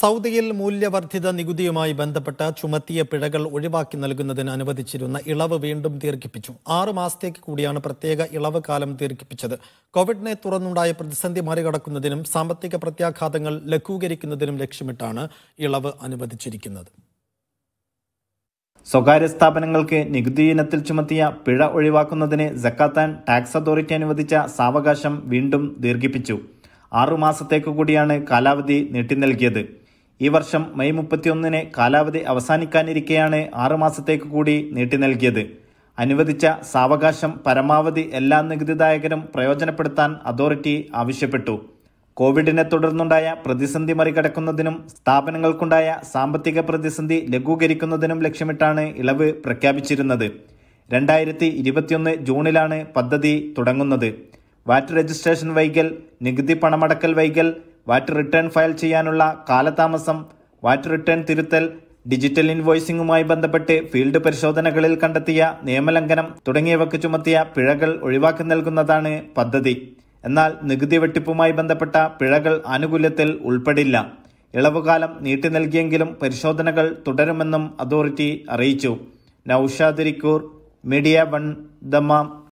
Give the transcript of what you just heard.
സൗദിയിൽ മൂല്യവർദ്ധിത നികുതിയുമായി ബന്ധപ്പെട്ട ചുമത്തിയ പിഴകൾ ഒഴിവാക്കി നൽകുന്നതിന് അനുവദിച്ചിരുന്ന ഇളവ് വീണ്ടും ദീർഘിപ്പിച്ചു ആറു മാസത്തേക്ക് കൂടിയാണ് പ്രത്യേക ഇളവ് കാലം ദീർഘിപ്പിച്ചത് കോവിഡിനെ തുറന്നുണ്ടായ പ്രതിസന്ധി മറികടക്കുന്നതിനും സാമ്പത്തിക പ്രത്യാഘാതങ്ങൾ ലഘൂകരിക്കുന്നതിനും ലക്ഷ്യമിട്ടാണ് ഇളവ് അനുവദിച്ചിരിക്കുന്നത് സ്വകാര്യ സ്ഥാപനങ്ങൾക്ക് നികുതി ഇനത്തിൽ ചുമത്തിയ പിഴ ഒഴിവാക്കുന്നതിന് ജക്കാത്താൻ ടാക്സ് അതോറിറ്റി അനുവദിച്ച സാവകാശം വീണ്ടും ദീർഘിപ്പിച്ചു ആറുമാസത്തേക്കു കൂടിയാണ് കാലാവധി നീട്ടി നൽകിയത് ഈ വർഷം മെയ് മുപ്പത്തിയൊന്നിന് കാലാവധി അവസാനിക്കാനിരിക്കെയാണ് ആറുമാസത്തേക്ക് കൂടി നീട്ടി നൽകിയത് അനുവദിച്ച സാവകാശം പരമാവധി എല്ലാ നികുതിദായകരും പ്രയോജനപ്പെടുത്താൻ അതോറിറ്റി ആവശ്യപ്പെട്ടു കോവിഡിനെ തുടർന്നുണ്ടായ പ്രതിസന്ധി മറികടക്കുന്നതിനും സ്ഥാപനങ്ങൾക്കുണ്ടായ സാമ്പത്തിക പ്രതിസന്ധി ലഘൂകരിക്കുന്നതിനും ലക്ഷ്യമിട്ടാണ് ഇളവ് പ്രഖ്യാപിച്ചിരുന്നത് രണ്ടായിരത്തി ഇരുപത്തിയൊന്ന് ജൂണിലാണ് പദ്ധതി തുടങ്ങുന്നത് വാറ്റ് രജിസ്ട്രേഷൻ വൈകൽ നികുതി പണമടക്കൽ വൈകൽ വാറ്റ് റിട്ടേൺ ഫയൽ ചെയ്യാനുള്ള കാലതാമസം വാറ്റ് റിട്ടേൺ തിരുത്തൽ ഡിജിറ്റൽ ഇൻവോയ്സിംഗുമായി ബന്ധപ്പെട്ട് ഫീൽഡ് പരിശോധനകളിൽ കണ്ടെത്തിയ നിയമലംഘനം തുടങ്ങിയവയ്ക്ക് ചുമത്തിയ പിഴകൾ ഒഴിവാക്കി നൽകുന്നതാണ് പദ്ധതി എന്നാൽ നികുതി വെട്ടിപ്പുമായി ബന്ധപ്പെട്ട പിഴകൾ ആനുകൂല്യത്തിൽ ഉൾപ്പെടില്ല ഇളവുകാലം നീട്ടി നൽകിയെങ്കിലും പരിശോധനകൾ തുടരുമെന്നും അതോറിറ്റി അറിയിച്ചു നൌഷാദിരിക്കൂർ മീഡിയ വൺ ദമാം